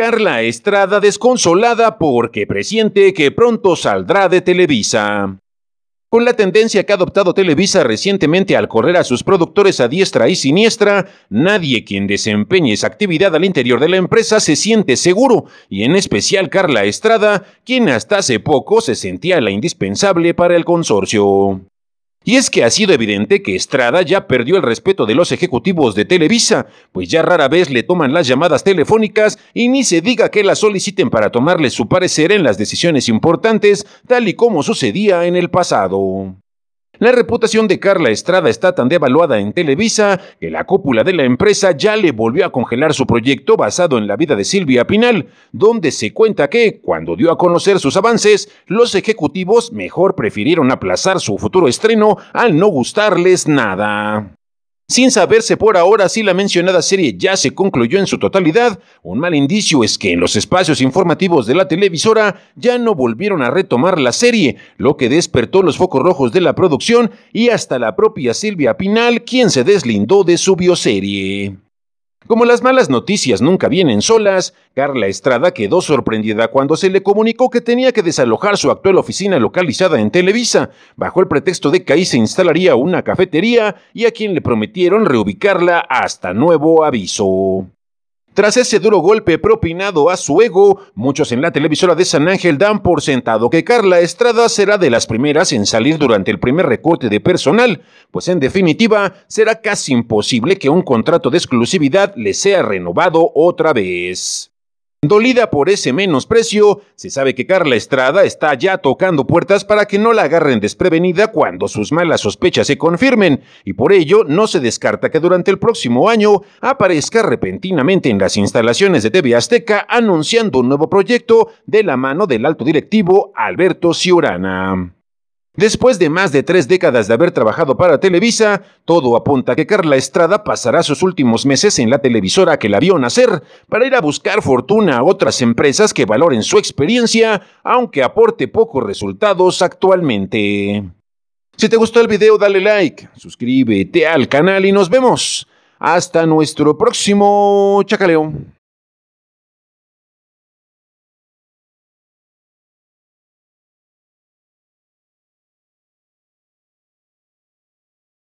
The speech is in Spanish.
Carla Estrada desconsolada porque presiente que pronto saldrá de Televisa. Con la tendencia que ha adoptado Televisa recientemente al correr a sus productores a diestra y siniestra, nadie quien desempeñe esa actividad al interior de la empresa se siente seguro, y en especial Carla Estrada, quien hasta hace poco se sentía la indispensable para el consorcio. Y es que ha sido evidente que Estrada ya perdió el respeto de los ejecutivos de Televisa, pues ya rara vez le toman las llamadas telefónicas y ni se diga que las soliciten para tomarle su parecer en las decisiones importantes, tal y como sucedía en el pasado. La reputación de Carla Estrada está tan devaluada en Televisa que la cúpula de la empresa ya le volvió a congelar su proyecto basado en la vida de Silvia Pinal, donde se cuenta que, cuando dio a conocer sus avances, los ejecutivos mejor prefirieron aplazar su futuro estreno al no gustarles nada. Sin saberse por ahora si la mencionada serie ya se concluyó en su totalidad, un mal indicio es que en los espacios informativos de la televisora ya no volvieron a retomar la serie, lo que despertó los focos rojos de la producción y hasta la propia Silvia Pinal, quien se deslindó de su bioserie. Como las malas noticias nunca vienen solas, Carla Estrada quedó sorprendida cuando se le comunicó que tenía que desalojar su actual oficina localizada en Televisa, bajo el pretexto de que ahí se instalaría una cafetería y a quien le prometieron reubicarla hasta nuevo aviso. Tras ese duro golpe propinado a su ego, muchos en la televisora de San Ángel dan por sentado que Carla Estrada será de las primeras en salir durante el primer recorte de personal, pues en definitiva será casi imposible que un contrato de exclusividad le sea renovado otra vez. Dolida por ese menosprecio, se sabe que Carla Estrada está ya tocando puertas para que no la agarren desprevenida cuando sus malas sospechas se confirmen, y por ello no se descarta que durante el próximo año aparezca repentinamente en las instalaciones de TV Azteca anunciando un nuevo proyecto de la mano del alto directivo Alberto Ciurana. Después de más de tres décadas de haber trabajado para Televisa, todo apunta que Carla Estrada pasará sus últimos meses en la televisora que la vio nacer para ir a buscar fortuna a otras empresas que valoren su experiencia, aunque aporte pocos resultados actualmente. Si te gustó el video, dale like, suscríbete al canal y nos vemos. Hasta nuestro próximo chacaleo.